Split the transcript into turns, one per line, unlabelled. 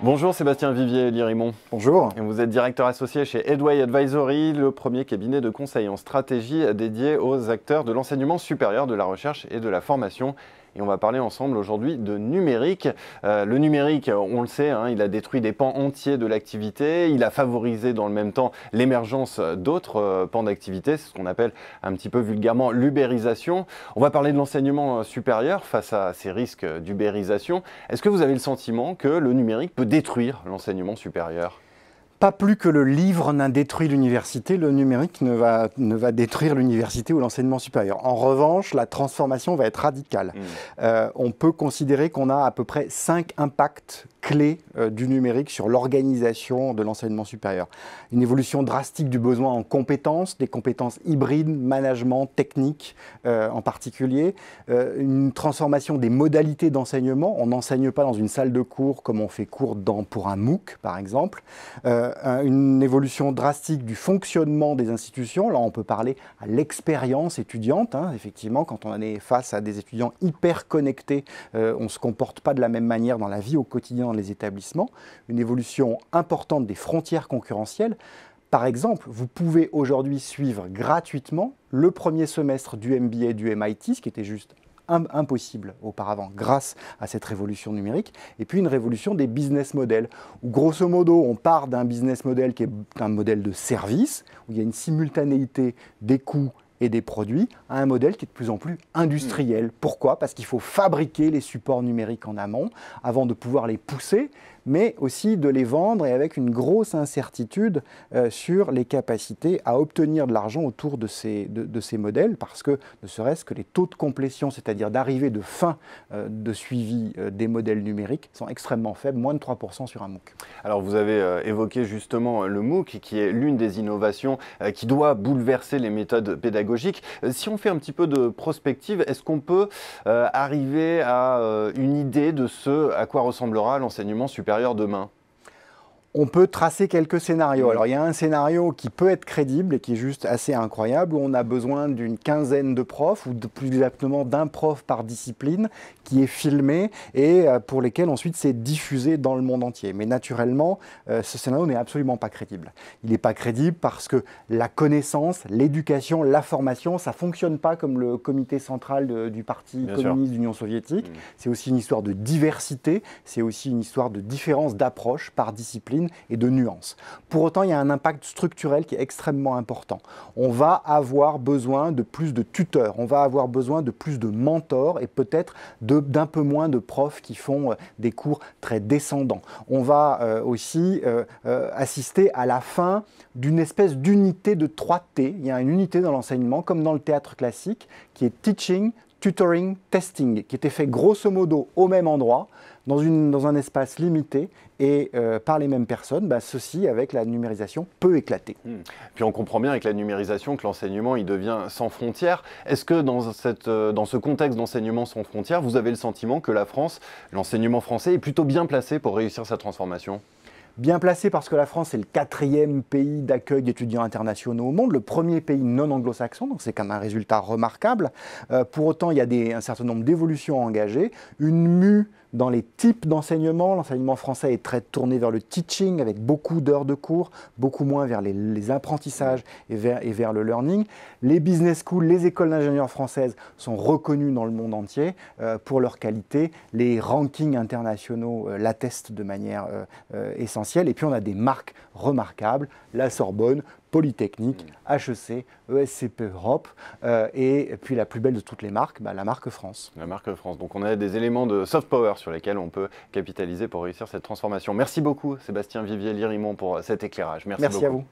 Bonjour Sébastien Vivier Lirimon. Bonjour. Vous êtes directeur associé chez Edway Advisory, le premier cabinet de conseil en stratégie dédié aux acteurs de l'enseignement supérieur, de la recherche et de la formation on va parler ensemble aujourd'hui de numérique. Euh, le numérique, on le sait, hein, il a détruit des pans entiers de l'activité, il a favorisé dans le même temps l'émergence d'autres euh, pans d'activité, c'est ce qu'on appelle un petit peu vulgairement l'ubérisation. On va parler de l'enseignement euh, supérieur face à ces risques d'ubérisation. Est-ce que vous avez le sentiment que le numérique peut détruire l'enseignement supérieur
pas plus que le livre n'a détruit l'université, le numérique ne va, ne va détruire l'université ou l'enseignement supérieur. En revanche, la transformation va être radicale. Mmh. Euh, on peut considérer qu'on a à peu près cinq impacts clés euh, du numérique sur l'organisation de l'enseignement supérieur. Une évolution drastique du besoin en compétences, des compétences hybrides, management, technique euh, en particulier, euh, une transformation des modalités d'enseignement. On n'enseigne pas dans une salle de cours comme on fait cours pour un MOOC, par exemple. une évolution drastique du fonctionnement des institutions. Là, on peut parler à l'expérience étudiante. Hein. Effectivement, quand on est face à des étudiants hyper connectés, on ne se comporte pas de la même manière dans la vie au quotidien les établissements, une évolution importante des frontières concurrentielles. Par exemple, vous pouvez aujourd'hui suivre gratuitement le premier semestre du MBA du MIT, ce qui était juste impossible auparavant grâce à cette révolution numérique, et puis une révolution des business models, où grosso modo on part d'un business model qui est un modèle de service, où il y a une simultanéité des coûts et des produits à un modèle qui est de plus en plus industriel. Mm. Pourquoi Parce qu'il faut fabriquer les supports numériques en amont avant de pouvoir les pousser mais aussi de les vendre et avec une grosse incertitude euh, sur les capacités à obtenir de l'argent autour de ces, de, ces modèles, parce que ne serait-ce que les taux de complétion, c'est-à-dire d'arrivée de fin euh, de suivi euh, des modèles numériques, sont extrêmement faibles, moins de 3% sur un MOOC.
Alors vous avez évoqué justement le MOOC, qui est l'une des innovations qui doit bouleverser les méthodes pédagogiques. Si on fait un petit peu de prospective, est-ce qu'on peut arriver à une idée de ce à quoi ressemblera l'enseignement supérieur supérieur demain
on peut tracer quelques scénarios. Mm. Alors il y a un scénario qui peut être crédible et qui est juste assez incroyable, où on a besoin d'une quinzaine de profs, ou plus exactement d'un prof par discipline, qui est filmé et euh, pour lesquels ensuite c'est diffusé dans le monde entier. Mais naturellement, euh, ce scénario n'est absolument pas crédible. Il n'est pas crédible parce que la connaissance, l'éducation, la formation, ça ne fonctionne pas comme le comité central du Parti communiste communiste d'Union soviétique. Mm. C'est aussi une histoire de diversité, c'est aussi une histoire de différence d'approche par discipline et de nuances. Pour autant, il y a un impact structurel qui est extrêmement important. On va avoir besoin de plus de tuteurs, on va avoir besoin de plus de mentors et peut-être d'un peu moins de profs qui font euh, des cours très descendants. On va euh, aussi euh, assister à la fin d'une espèce d'unité de 3T. Il y a une unité dans l'enseignement, comme dans le théâtre classique, qui est teaching, tutoring testing qui était fait grosso modo au même endroit, dans, un espace limité et euh, par les mêmes personnes, bah, ceci avec la numérisation
peut éclater. Hmm. Puis on comprend bien avec la numérisation que l'enseignement il devient sans frontières. Est-ce que dans, euh, dans ce contexte d'enseignement sans frontières, vous avez le sentiment que la France, l'enseignement français est plutôt bien placé pour réussir sa transformation
Bien placé parce que la France est le quatrième pays d'accueil d'étudiants internationaux au monde, le premier pays non anglo-saxon, donc c'est quand même un résultat remarquable. Euh, pour autant, il y a un certain nombre d'évolutions engagées, une mue dans les types d'enseignement. L'enseignement français est très tourné vers le teaching, avec beaucoup d'heures de cours, beaucoup moins vers les, apprentissages et vers, le learning. Les business schools, les écoles d'ingénieurs françaises sont reconnues dans le monde entier euh, pour leur qualité. Les rankings internationaux euh, l'attestent de manière euh, essentielle. Et puis on a des marques remarquables, la Sorbonne, Polytechnique, mm. HEC, ESCP Europe, euh, et puis la plus belle de toutes les marques, bah, la marque France. La
marque France. Donc on a des éléments de soft power sur lesquels on peut capitaliser pour réussir cette transformation. Merci beaucoup Sébastien Vivier Lirimont pour cet éclairage. Merci, Merci à vous.